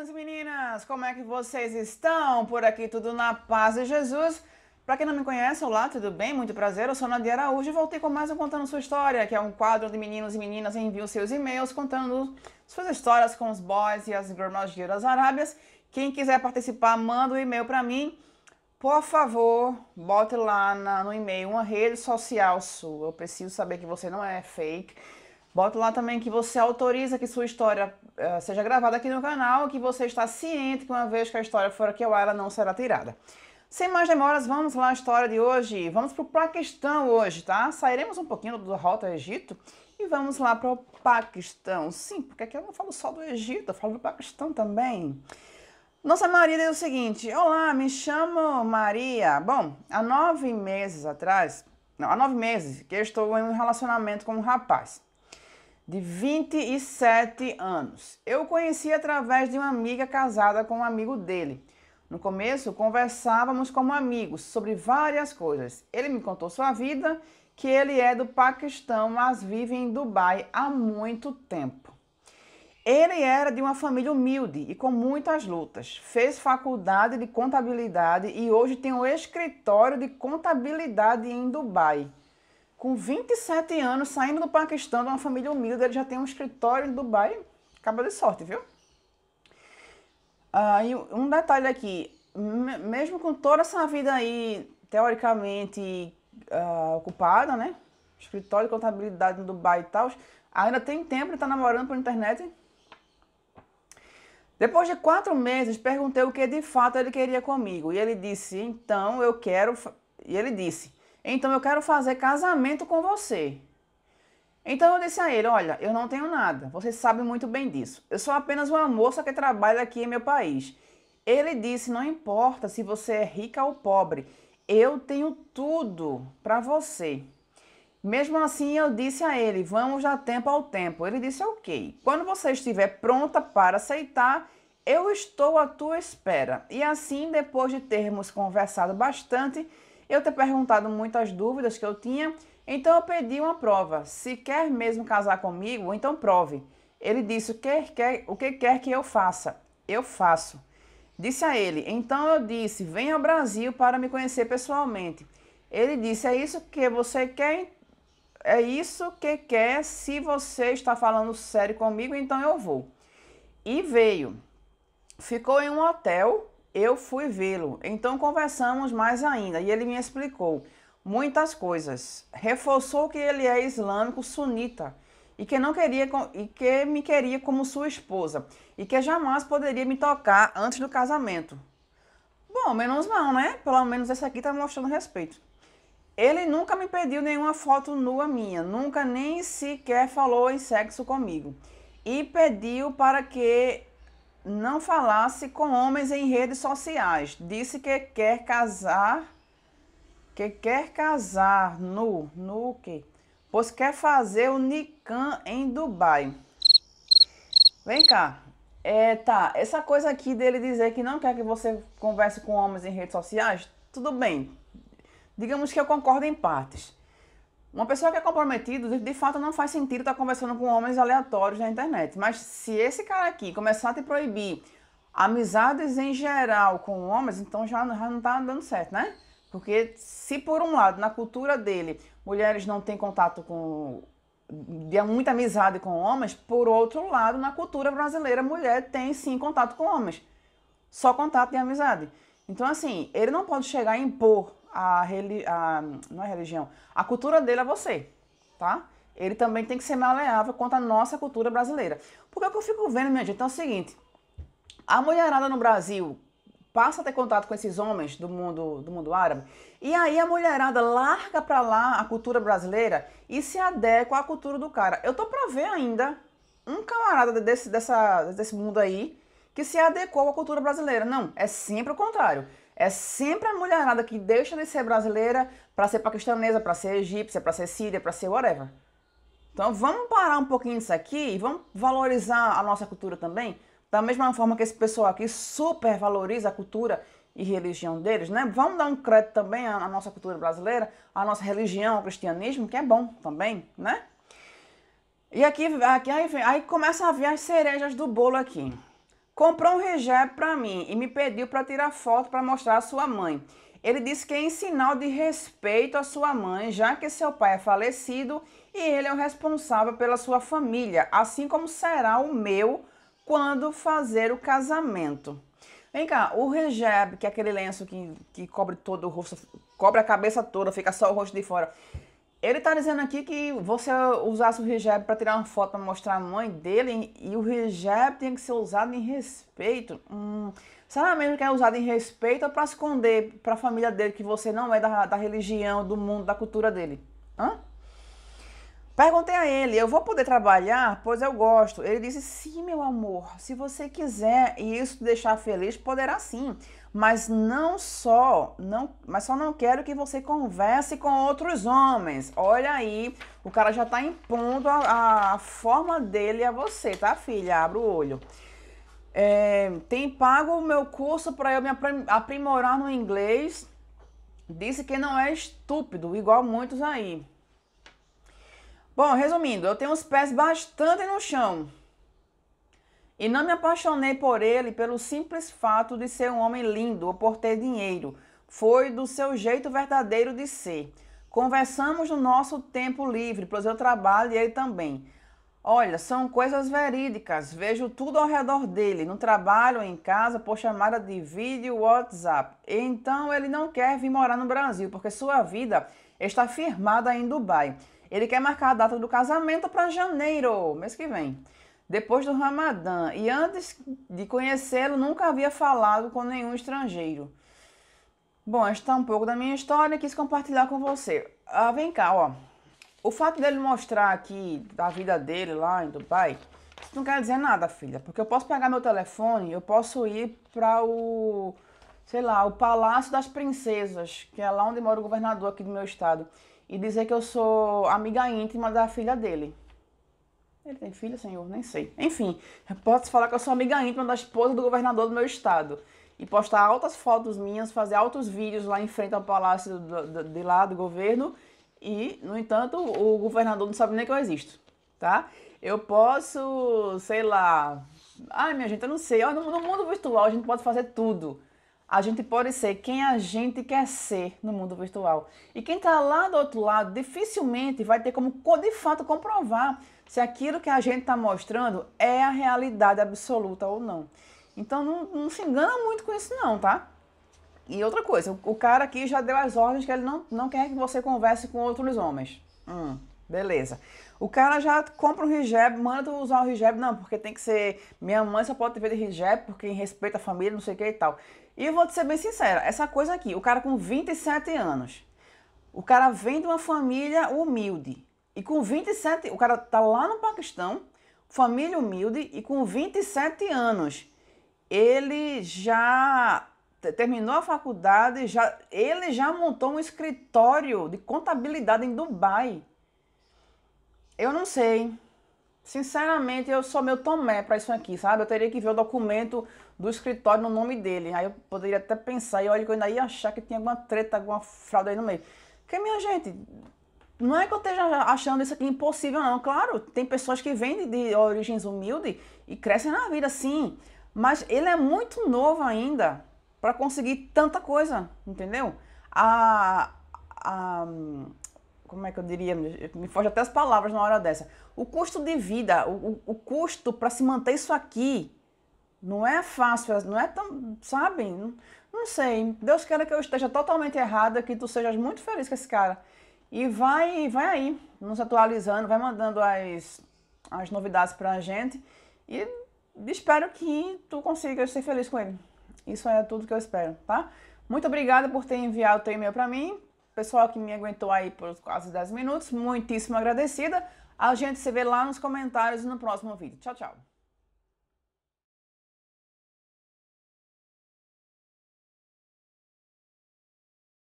meninos e meninas, como é que vocês estão? Por aqui tudo na paz de Jesus. Para quem não me conhece, olá, tudo bem? Muito prazer, eu sou Nadia Araújo e voltei com mais um Contando Sua História, que é um quadro de meninos e meninas enviam seus e-mails contando suas histórias com os boys e as girls das Arábias. Quem quiser participar, manda o um e-mail para mim. Por favor, bote lá no e-mail uma rede social sua. Eu preciso saber que você não é fake Bota lá também que você autoriza que sua história uh, seja gravada aqui no canal, que você está ciente que uma vez que a história for aqui ao ar, ela não será tirada. Sem mais demoras, vamos lá à história de hoje. Vamos para o Paquistão hoje, tá? Sairemos um pouquinho do Rota Egito e vamos lá para o Paquistão. Sim, porque aqui eu não falo só do Egito, eu falo do Paquistão também. Nossa Maria diz o seguinte: Olá, me chamo Maria. Bom, há nove meses atrás, não, há nove meses que eu estou em um relacionamento com um rapaz de 27 anos. Eu o conheci através de uma amiga casada com um amigo dele. No começo, conversávamos como amigos sobre várias coisas. Ele me contou sua vida, que ele é do Paquistão, mas vive em Dubai há muito tempo. Ele era de uma família humilde e com muitas lutas. Fez faculdade de contabilidade e hoje tem um escritório de contabilidade em Dubai com 27 anos, saindo do Paquistão, de uma família humilde, ele já tem um escritório em Dubai. Acaba de sorte, viu? Ah, e um detalhe aqui, mesmo com toda essa vida aí, teoricamente ah, ocupada, né? Escritório de contabilidade em Dubai e tal, ainda tem tempo de estar tá namorando por internet. Depois de quatro meses, perguntei o que de fato ele queria comigo. E ele disse, então eu quero. E ele disse, então eu quero fazer casamento com você. Então eu disse a ele: Olha, eu não tenho nada, você sabe muito bem disso. Eu sou apenas uma moça que trabalha aqui em meu país. Ele disse: Não importa se você é rica ou pobre, eu tenho tudo para você. Mesmo assim, eu disse a ele: Vamos dar tempo ao tempo. Ele disse: Ok, quando você estiver pronta para aceitar, eu estou à tua espera. E assim, depois de termos conversado bastante, eu ter perguntado muitas dúvidas que eu tinha, então eu pedi uma prova. Se quer mesmo casar comigo, então prove. Ele disse: quer que quer, o que, quer que eu faça? Eu faço. Disse a ele: Então eu disse: Venha ao Brasil para me conhecer pessoalmente. Ele disse: É isso que você quer? É isso que quer. Se você está falando sério comigo, então eu vou. E veio. Ficou em um hotel eu fui vê-lo, então conversamos mais ainda e ele me explicou muitas coisas. Reforçou que ele é islâmico sunita e que não queria e que me queria como sua esposa e que jamais poderia me tocar antes do casamento. Bom, menos mal, né? Pelo menos essa aqui tá mostrando respeito. Ele nunca me pediu nenhuma foto nua minha, nunca nem sequer falou em sexo comigo. E pediu para que não falasse com homens em redes sociais. Disse que quer casar, que quer casar no, no quê? Pois quer fazer o Nikan em Dubai. Vem cá. É, tá, essa coisa aqui dele dizer que não quer que você converse com homens em redes sociais, tudo bem. Digamos que eu concordo em partes. Uma pessoa que é comprometida, de fato, não faz sentido estar tá conversando com homens aleatórios na internet. Mas se esse cara aqui começar a te proibir amizades em geral com homens, então já, já não está dando certo, né? Porque se por um lado, na cultura dele, mulheres não têm contato com de muita amizade com homens, por outro lado, na cultura brasileira, mulher tem sim contato com homens. Só contato de amizade. Então, assim, ele não pode chegar a impor a, a, não é religião, a cultura dele é você, tá? Ele também tem que ser maleável quanto à nossa cultura brasileira. Porque o que eu fico vendo, minha gente, então é o seguinte, a mulherada no Brasil passa a ter contato com esses homens do mundo, do mundo árabe, e aí a mulherada larga para lá a cultura brasileira e se adequa à cultura do cara. Eu tô pra ver ainda um camarada desse, dessa, desse mundo aí que se adequou à cultura brasileira. Não, é sempre o contrário. É sempre a mulherada que deixa de ser brasileira para ser paquistanesa, para ser egípcia, para ser síria, para ser whatever. Então vamos parar um pouquinho disso aqui e vamos valorizar a nossa cultura também, da mesma forma que esse pessoal aqui super valoriza a cultura e religião deles, né? Vamos dar um crédito também à nossa cultura brasileira, à nossa religião, ao cristianismo, que é bom também, né? E aqui, aqui aí, aí começa a vir as cerejas do bolo aqui comprou um regé para mim e me pediu para tirar foto para mostrar à sua mãe. Ele disse que é em sinal de respeito à sua mãe, já que seu pai é falecido e ele é o responsável pela sua família, assim como será o meu quando fazer o casamento. Vem cá, o hijab, que é aquele lenço que, que cobre todo o rosto, cobre a cabeça toda, fica só o rosto de fora. Ele está dizendo aqui que você usasse o hijab para tirar uma foto para mostrar a mãe dele e o hijab tem que ser usado em respeito. Hum, será mesmo que é usado em respeito ou para esconder para a família dele que você não é da, da religião, do mundo, da cultura dele? Hã? Perguntei a ele, eu vou poder trabalhar? Pois eu gosto. Ele disse, sim, meu amor, se você quiser e isso te deixar feliz, poderá sim. Mas não só, não, mas só não quero que você converse com outros homens. Olha aí, o cara já está impondo a, a forma dele a você, tá, filha? Abre o olho. É, tem pago o meu curso para eu me aprimorar no inglês. Disse que não é estúpido, igual muitos aí. Bom, resumindo, eu tenho os pés bastante no chão. E não me apaixonei por ele pelo simples fato de ser um homem lindo ou por ter dinheiro. Foi do seu jeito verdadeiro de ser. Conversamos no nosso tempo livre, pois eu trabalho e ele também. Olha, são coisas verídicas. Vejo tudo ao redor dele, no trabalho, em casa, por chamada de vídeo, WhatsApp. Então ele não quer vir morar no Brasil, porque sua vida está firmada em Dubai. Ele quer marcar a data do casamento para janeiro, mês que vem, depois do Ramadã. E antes de conhecê-lo, nunca havia falado com nenhum estrangeiro. Bom, esta é um pouco da minha história quis compartilhar com você. Ah, vem cá, ó. O fato dele mostrar aqui da vida dele lá em Dubai, isso não quer dizer nada, filha, porque eu posso pegar meu telefone, eu posso ir para o, sei lá, o Palácio das Princesas, que é lá onde mora o governador aqui do meu estado e dizer que eu sou amiga íntima da filha dele. Ele tem filha, senhor? Nem sei. Enfim, posso falar que eu sou amiga íntima da esposa do governador do meu estado. E postar altas fotos minhas, fazer altos vídeos lá em frente ao palácio do, do, de lá do governo. E, no entanto, o governador não sabe nem que eu existo, tá? Eu posso, sei lá... Ai, minha gente, eu não sei. No mundo virtual a gente pode fazer tudo a gente pode ser quem a gente quer ser no mundo virtual. E quem está lá do outro lado dificilmente vai ter como de fato comprovar se aquilo que a gente está mostrando é a realidade absoluta ou não. Então não, não, se engana muito com isso não, tá? E outra coisa, o, cara aqui já deu as ordens que ele não, não quer que você converse com outros homens. Hum, beleza. O cara já compra um hijab, manda usar o hijab, não, porque tem que ser. Minha mãe só pode ver de hijab, porque respeita a família, não sei o que e tal. E eu vou te ser bem sincera, essa coisa aqui, o cara com 27 anos, o cara vem de uma família humilde. E com 27, o cara tá lá no Paquistão, família humilde, e com 27 anos, ele já terminou a faculdade, já, ele já montou um escritório de contabilidade em Dubai. Eu não sei. Sinceramente, eu sou meu Tomé para isso aqui, sabe? Eu teria que ver o documento do escritório no nome dele. Aí eu poderia até pensar, e olha que eu ainda ia achar que tinha alguma treta, alguma fraude aí no meio. Porque, minha gente, não é que eu esteja achando isso aqui impossível, não. Claro, tem pessoas que vêm de, de origens humildes e crescem na vida, sim. Mas ele é muito novo ainda para conseguir tanta coisa, entendeu? A, a, como é que eu diria, me foge até as palavras na hora dessa. O custo de vida, o, o custo para se manter isso aqui, não é fácil, não é tão, sabem? Não, não, sei. Deus queira que eu esteja totalmente errada, que tu sejas muito feliz com esse cara. E vai, vai aí, nos atualizando, vai mandando as, as novidades pra gente. E espero que tu consiga ser feliz com ele. Isso é tudo que eu espero, tá? Muito obrigada por ter enviado o teu e-mail para mim, pessoal que me aguentou aí por quase 10 minutos, muitíssimo agradecida. A gente se vê lá nos comentários no próximo vídeo. Tchau, tchau.